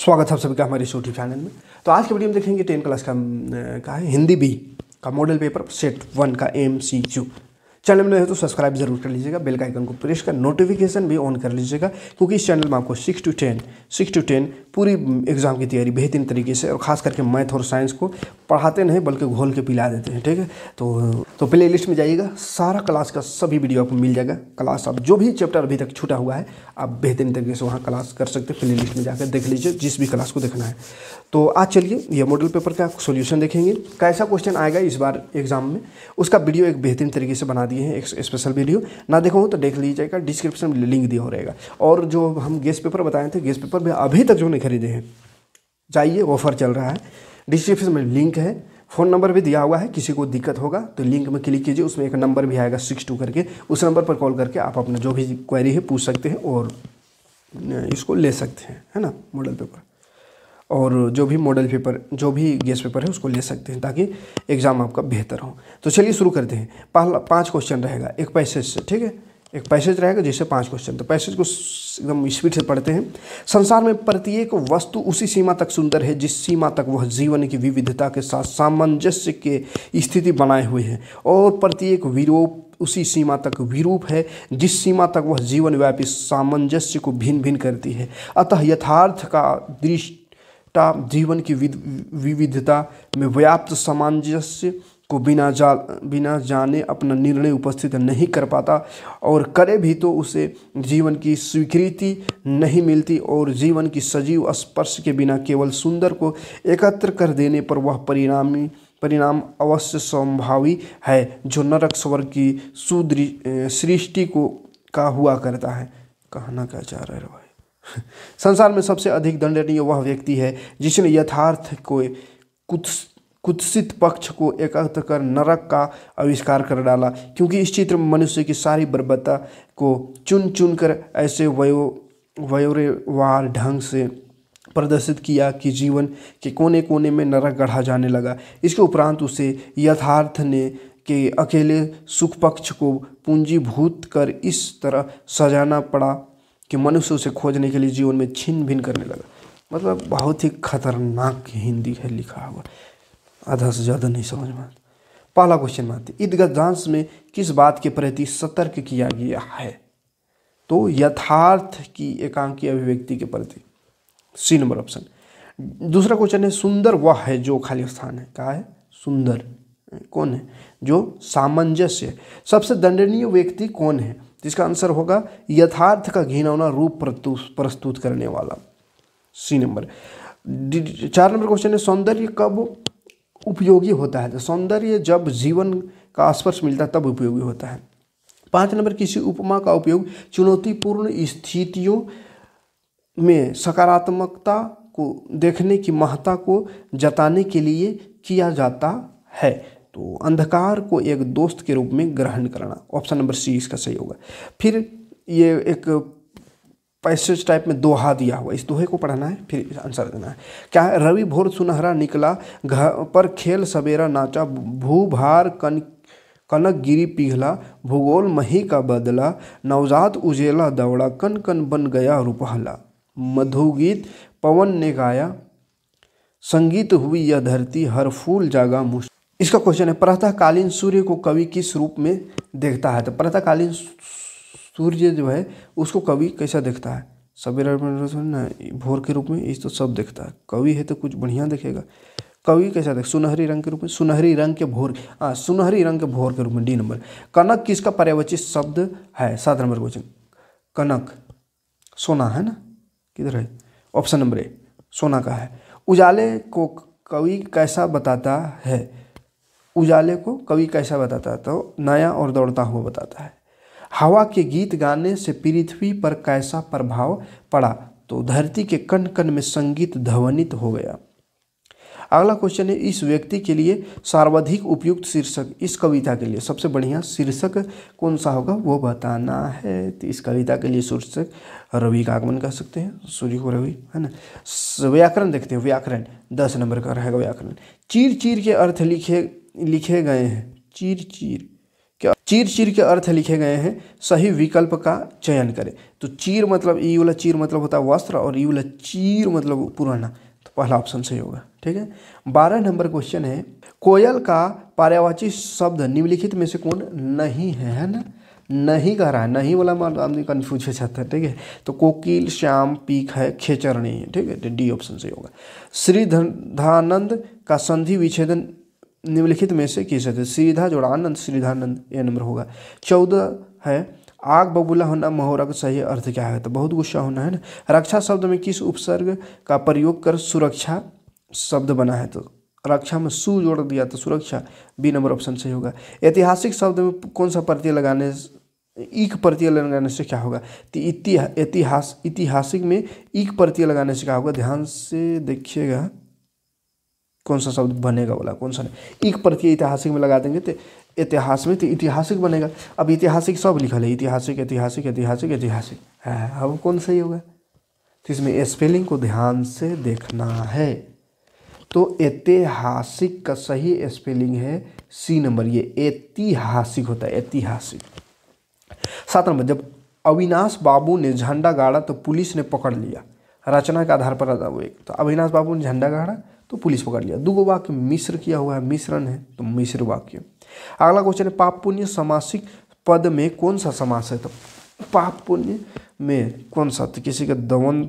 स्वागत है आप सभी का हमारे यूट्यूब चैनल में तो आज के वीडियो में देखेंगे टेन क्लास का का है हिंदी बी का मॉडल पेपर सेट वन का एम सी क्यू चैनल में तो सब्सक्राइब जरूर कर लीजिएगा बेल का आइकन को प्रेस कर नोटिफिकेशन भी ऑन कर लीजिएगा क्योंकि इस चैनल में आपको six to ten six to ten पूरी एग्जाम mm, की तैयारी बेहतरीन तरीके से और खास करके मैथ और साइंस को पढ़ाते नहीं बल्कि घोल के पिला देते हैं ठीक है तो तो प्ले लिस्ट में जाइएगा सारा क्लास का सभी वीडियो आपको मिल जाएगा क्लास आप जो भी चैप्टर अभी तक छूटा हुआ है आप बेहतरीन तरीके से वहाँ क्लास कर सकते हैं प्ले लिस्ट में जाकर देख लीजिए जिस भी क्लास को देखना है तो आज चलिए यह मॉडल पेपर का सोल्यूशन देखेंगे कैसा क्वेश्चन आएगा इस बार एग्जाम में उसका वीडियो एक बेहतरीन तरीके से बना दिए हैं एक स्पेशल वीडियो ना देखो तो देख लीजिएगा डिस्क्रिप्शन में लिंक दिया हो रहेगा और जो हम गैस पेपर बताए थे गैस पेपर में अभी तक जो नहीं खरीदे हैं जाइए ऑफर चल रहा है डिस्क्रिप्शन में लिंक है फ़ोन नंबर भी दिया हुआ है किसी को दिक्कत होगा तो लिंक में क्लिक कीजिए उसमें एक नंबर भी आएगा सिक्स टू करके उस नंबर पर कॉल करके आप अपना जो भी क्वेरी है पूछ सकते हैं और इसको ले सकते हैं है ना मॉडल पेपर और जो भी मॉडल पेपर जो भी गेस पेपर है उसको ले सकते हैं ताकि एग्ज़ाम आपका बेहतर हो तो चलिए शुरू करते हैं पहला पाँच क्वेश्चन रहेगा एक पैसेज से ठीक है एक पैसेज रहेगा जिससे पांच क्वेश्चन तो पैसेज को एकदम स्पीड से पढ़ते हैं संसार में प्रत्येक वस्तु उसी सीमा तक सुंदर है जिस सीमा तक वह जीवन की विविधता के साथ सामंजस्य के स्थिति बनाए हुए हैं और प्रत्येक विरोप उसी सीमा तक विरूप है जिस सीमा तक वह जीवन व्यापी सामंजस्य को भिन्न भिन्न करती है अतः यथार्थ का दृश्य ता जीवन की विविधता में व्याप्त सामंजस्य को बिना जा बिना जाने अपना निर्णय उपस्थित नहीं कर पाता और करे भी तो उसे जीवन की स्वीकृति नहीं मिलती और जीवन की सजीव स्पर्श के बिना केवल सुंदर को एकत्र कर देने पर वह परिणामी परिणाम अवश्य संभावी है जो नरक स्वर्ग की सुदृ सृष्टि को का हुआ करता है कहना क्या चाह रहे भाई संसार में सबसे अधिक दंडनीय वह व्यक्ति है जिसने यथार्थ को कुत्स कुत्सित पक्ष को एकत्र कर नरक का आविष्कार कर डाला क्योंकि इस चित्र में मनुष्य की सारी बर्बरता को चुन चुन कर ऐसे वयो वयोरेवार ढंग से प्रदर्शित किया कि जीवन के कोने कोने में नरक गढ़ा जाने लगा इसके उपरांत उसे यथार्थ ने के अकेले सुख पक्ष को पूंजीभूत कर इस तरह सजाना पड़ा कि मनुष्य उसे खोजने के लिए जीवन में छिन भिन करने लगा मतलब बहुत ही खतरनाक हिंदी है लिखा हुआ आधा से ज़्यादा नहीं समझ में पहला क्वेश्चन में ईदगाह डांस में किस बात के प्रति सतर्क किया गया है तो यथार्थ की एकांकी अभिव्यक्ति के प्रति सी नंबर ऑप्शन दूसरा क्वेश्चन है सुंदर वह है जो खाली स्थान है कहा है सुंदर कौन है जो सामंजस्य सबसे दंडनीय व्यक्ति कौन है जिसका आंसर होगा यथार्थ का घिनौना रूप प्रस्तुत करने वाला सी नंबर चार नंबर क्वेश्चन है सौंदर्य कब उपयोगी होता है तो सौंदर्य जब जीवन का स्पर्श मिलता है तब उपयोगी होता है पांच नंबर किसी उपमा का उपयोग चुनौतीपूर्ण स्थितियों में सकारात्मकता को देखने की महत्ता को जताने के लिए किया जाता है तो अंधकार को एक दोस्त के रूप में ग्रहण करना ऑप्शन नंबर सी इसका सही होगा फिर ये एक पैसेज टाइप में दोहा दिया हुआ इस दोहे को पढ़ना है फिर आंसर देना है क्या है रवि भोर सुनहरा निकला घर पर खेल सवेरा नाचा भू भार कन कनक गिरी पिघला भूगोल मही का बदला नवजात उजेला दौड़ा कन कन बन गया रूपहला गीत पवन ने गाया संगीत हुई यह धरती हर फूल जागा मुश्किल इसका क्वेश्चन है प्रातःकालीन सूर्य को कवि किस रूप में देखता है तो प्रातःकालीन सूर्य जो है उसको कवि कैसा देखता है सवेरा भोर के रूप में इस तो सब देखता है कवि है तो कुछ बढ़िया देखेगा कवि कैसा देख सुनहरी रंग के रूप में सुनहरी रंग के भोर हाँ सुनहरी रंग के भोर के रूप में डी नंबर कनक किसका पर्यावचित शब्द है सात नंबर क्वेश्चन कनक सोना है ना किधर है ऑप्शन नंबर ए सोना का है उजाले को कवि कैसा बताता है उजाले को कवि कैसा बताता है तो नया और दौड़ता हुआ बताता है हवा के गीत गाने से पृथ्वी पर कैसा प्रभाव पड़ा तो धरती के कण कण में संगीत ध्वनित हो गया अगला क्वेश्चन है इस व्यक्ति के लिए सर्वाधिक उपयुक्त शीर्षक इस कविता के लिए सबसे बढ़िया शीर्षक कौन सा होगा वो बताना है तो इस कविता के लिए शीर्षक रवि का आगमन कह सकते हैं सूर्य को रवि है ना व्याकरण देखते हैं व्याकरण दस नंबर का रहेगा व्याकरण चीर चीर के अर्थ लिखे लिखे गए हैं चीर चीर क्या चीर चीर के अर्थ लिखे गए हैं सही विकल्प का चयन करें तो चीर मतलब ई वाला चीर मतलब होता है वस्त्र और ई वाला चीर मतलब पुराना तो पहला ऑप्शन सही होगा ठीक है बारह नंबर क्वेश्चन है कोयल का पर्यावाची शब्द निम्नलिखित में से कौन नहीं है है ना नहीं कह रहा है नहीं वाला आदमी कन्फ्यूज हो जाता है ठीक है तो कोकिल श्याम पीक है खेचर नहीं है ठीक है डी तो ऑप्शन सही होगा श्री धन, धानंद का संधि विच्छेदन निम्नलिखित में से किस तो है श्रीधा जोड़ानंद श्रीधानंद ये नंबर होगा चौदह है आग बबूला होना मोहरा का सही अर्थ क्या है तो बहुत गुस्सा होना है ना रक्षा शब्द में किस उपसर्ग का प्रयोग कर सुरक्षा शब्द बना है तो रक्षा में सु जोड़ दिया तो सुरक्षा बी नंबर ऑप्शन सही होगा ऐतिहासिक शब्द में कौन सा प्रत्यय लगाने ईक प्रत्यय लगाने से क्या होगा तो इतिहास इतिहास ऐतिहासिक में ईक प्रत्यय लगाने से क्या होगा ध्यान से देखिएगा कौन सा शब्द बनेगा बोला कौन सा एक प्रति ऐतिहासिक में लगा देंगे तो इतिहास में तो ऐतिहासिक बनेगा अब ऐतिहासिक सब लिखल है ऐतिहासिक ऐतिहासिक ऐतिहासिक ऐतिहासिक है अब कौन सही होगा तो इसमें स्पेलिंग को ध्यान से देखना है तो ऐतिहासिक का सही स्पेलिंग है सी नंबर ये ऐतिहासिक होता है ऐतिहासिक सात नंबर जब अविनाश बाबू ने झंडा गाड़ा तो पुलिस ने पकड़ लिया रचना के आधार पर वो एक तो अविनाश बाबू ने झंडा गाड़ा तो पुलिस पकड़ लिया दूगो वाक्य मिश्र किया हुआ है मिश्रण है तो मिश्र वाक्य अगला क्वेश्चन है पाप पुण्य समासिक पद में कौन सा समास है तो पाप पुण्य में कौन सा तो किसी का दवन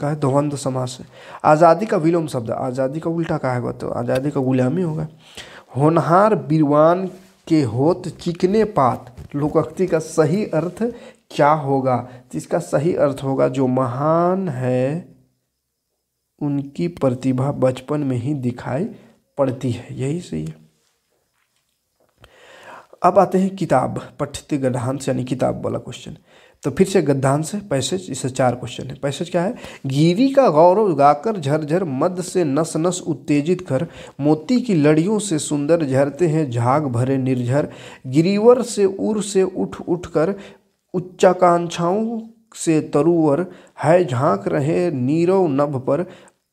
का है दवंद तो समास है आज़ादी का विलोम शब्द आज़ादी का उल्टा कहा है तो आज़ादी का गुलामी होगा होनहार बिरवान के होत चिकने पात लोकक्ति का सही अर्थ क्या होगा तो इसका सही अर्थ होगा जो महान है उनकी प्रतिभा बचपन में ही दिखाई पड़ती है यही सही है अब आते हैं किताब पठित गद्धांश यानी किताब वाला क्वेश्चन तो फिर से गद्धांश है पैसेज इससे चार क्वेश्चन है पैसेज क्या है गिरी का गौरव गाकर झरझर मद से नस नस उत्तेजित कर मोती की लड़ियों से सुंदर झरते हैं झाग भरे निर्झर गिरीवर से उर से उठ उठ कर उच्चाकांक्षाओं से तरुवर है झांक रहे नीरव नभ पर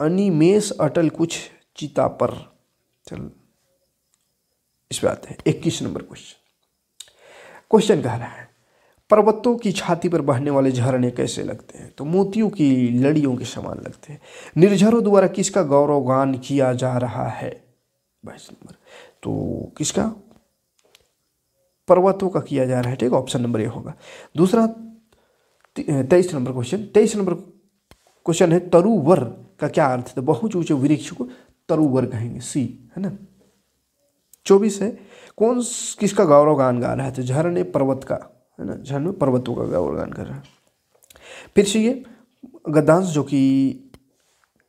अनिमेष अटल कुछ चिता पर चल इस पे आते हैं इक्कीस नंबर क्वेश्चन क्वेश्चन कह रहा है पर्वतों की छाती पर बहने वाले झरने कैसे लगते हैं तो मोतियों की लड़ियों के समान लगते हैं निर्झरों द्वारा किसका गौरवगान किया जा रहा है बाईस नंबर तो किसका पर्वतों का किया जा रहा है ठीक ऑप्शन नंबर ये होगा दूसरा तेईस नंबर क्वेश्चन तेईस नंबर क्वेश्चन है तरुवर का क्या अर्थ है तो बहुत ऊंचे वृक्ष को तरुवर कहेंगे सी है ना चौबीस है कौन किसका गौरव गान गा रहा है तो झरने पर्वत का है ना झरने पर्वतों का गौरव गान कर रहा है फिर से ये गद्दांश जो कि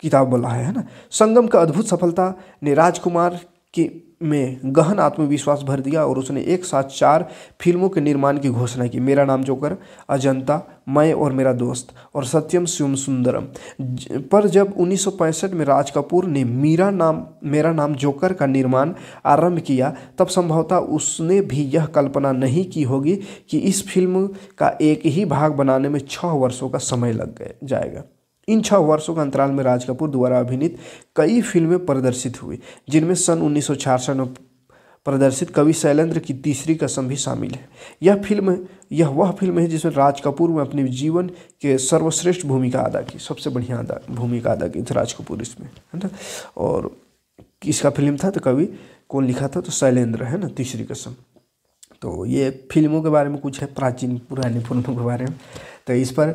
किताब बोला है ना संगम का अद्भुत सफलता ने राजकुमार कि में गहन आत्मविश्वास भर दिया और उसने एक साथ चार फिल्मों के निर्माण की घोषणा की मेरा नाम जोकर अजंता मैं और मेरा दोस्त और सत्यम शिवम सुंदरम पर जब 1965 में राज कपूर ने मीरा नाम मेरा नाम जोकर का निर्माण आरंभ किया तब संभवतः उसने भी यह कल्पना नहीं की होगी कि इस फिल्म का एक ही भाग बनाने में छः वर्षों का समय लग गए जाएगा इन छह वर्षों के अंतराल में राज कपूर द्वारा अभिनीत कई फिल्में प्रदर्शित हुई जिनमें सन उन्नीस में प्रदर्शित कवि शैलेंद्र की तीसरी कसम भी शामिल है यह फिल्म यह वह फिल्म है जिसमें राज कपूर ने अपने जीवन के सर्वश्रेष्ठ भूमिका अदा की सबसे बढ़िया अदा भूमिका अदा की थी राज कपूर इसमें है ना और इसका फिल्म था तो कवि कौन लिखा था तो शैलेंद्र है ना तीसरी कसम तो ये फिल्मों के बारे में कुछ है प्राचीन पुरानी फिल्मों के बारे में तो इस पर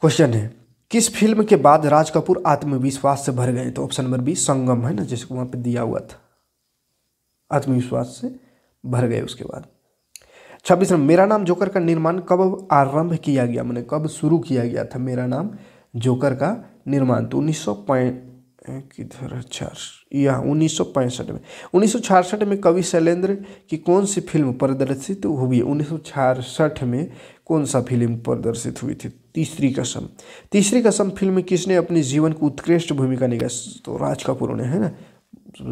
क्वेश्चन है किस फिल्म के बाद राज कपूर आत्मविश्वास से भर गए तो ऑप्शन नंबर बी संगम है ना जिसको वहाँ पे दिया हुआ था आत्मविश्वास से भर गए उसके बाद छब्बीस नंबर मेरा नाम जोकर का निर्माण कब आरंभ किया गया मैंने कब शुरू किया गया था मेरा नाम जोकर का निर्माण तो उन्नीस सौ किधर अच्छा यह उन्नीस सौ पैंसठ में उन्नीस सौ छियासठ में कवि शैलेंद्र की कौन सी फिल्म प्रदर्शित हुई है उन्नीस सौ में कौन सा फिल्म प्रदर्शित हुई थी तीसरी कसम तीसरी कसम फिल्म में किसने अपने जीवन को उत्कृष्ट भूमिका निभाई तो राज कपूर ने है ना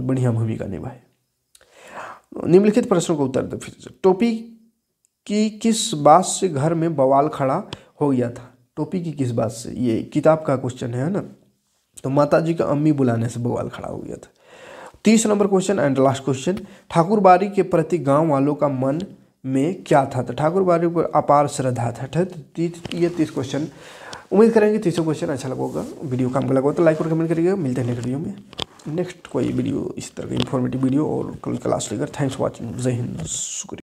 बढ़िया भूमिका निभाई निम्नलिखित प्रश्नों का उत्तर दो फिर से टोपी की किस बात से घर में बवाल खड़ा हो गया था टोपी की किस बात से ये किताब का क्वेश्चन है ना तो माता जी का अम्मी बुलाने से बवाल खड़ा हो गया था तीस number question and last question ठाकुर बारी के प्रति गांव वालों का मन में क्या था तो ठाकुर बारी पर अपार श्रद्धा था ये तीस क्वेश्चन उम्मीद करेंगे तीसरा क्वेश्चन अच्छा लगा होगा वीडियो काम का लगा तो लाइक और कमेंट करिएगा मिलते हैं नेक्स्ट वीडियो में नेक्स्ट कोई वीडियो इस तरह का इन्फॉर्मेटिव वीडियो और कल क्लास लेकर थैंक्स फॉर वॉचिंग जय हिंद शुक्रिया